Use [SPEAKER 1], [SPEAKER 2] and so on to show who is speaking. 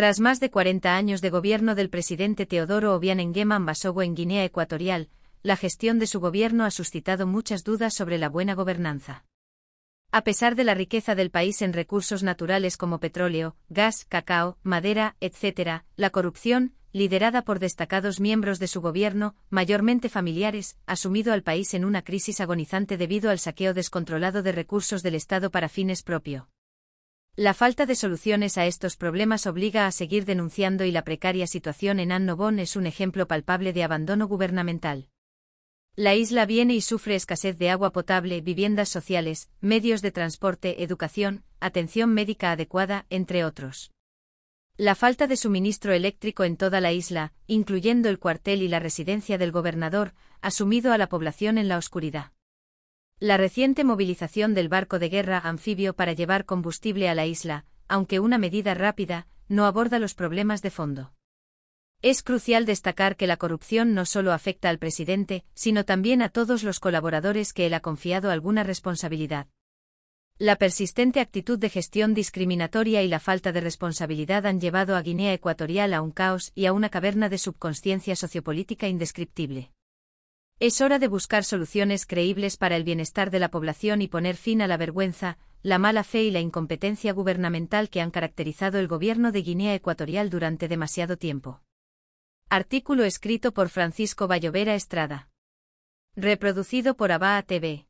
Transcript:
[SPEAKER 1] Tras más de 40 años de gobierno del presidente Teodoro Obiang Nguema Mbasogo en Guinea Ecuatorial, la gestión de su gobierno ha suscitado muchas dudas sobre la buena gobernanza. A pesar de la riqueza del país en recursos naturales como petróleo, gas, cacao, madera, etc., la corrupción, liderada por destacados miembros de su gobierno, mayormente familiares, ha sumido al país en una crisis agonizante debido al saqueo descontrolado de recursos del Estado para fines propio. La falta de soluciones a estos problemas obliga a seguir denunciando y la precaria situación en Annobón es un ejemplo palpable de abandono gubernamental. La isla viene y sufre escasez de agua potable, viviendas sociales, medios de transporte, educación, atención médica adecuada, entre otros. La falta de suministro eléctrico en toda la isla, incluyendo el cuartel y la residencia del gobernador, ha sumido a la población en la oscuridad. La reciente movilización del barco de guerra anfibio para llevar combustible a la isla, aunque una medida rápida, no aborda los problemas de fondo. Es crucial destacar que la corrupción no solo afecta al presidente, sino también a todos los colaboradores que él ha confiado alguna responsabilidad. La persistente actitud de gestión discriminatoria y la falta de responsabilidad han llevado a Guinea Ecuatorial a un caos y a una caverna de subconsciencia sociopolítica indescriptible. Es hora de buscar soluciones creíbles para el bienestar de la población y poner fin a la vergüenza, la mala fe y la incompetencia gubernamental que han caracterizado el gobierno de Guinea Ecuatorial durante demasiado tiempo. Artículo escrito por Francisco Vallovera Estrada. Reproducido por ABA TV.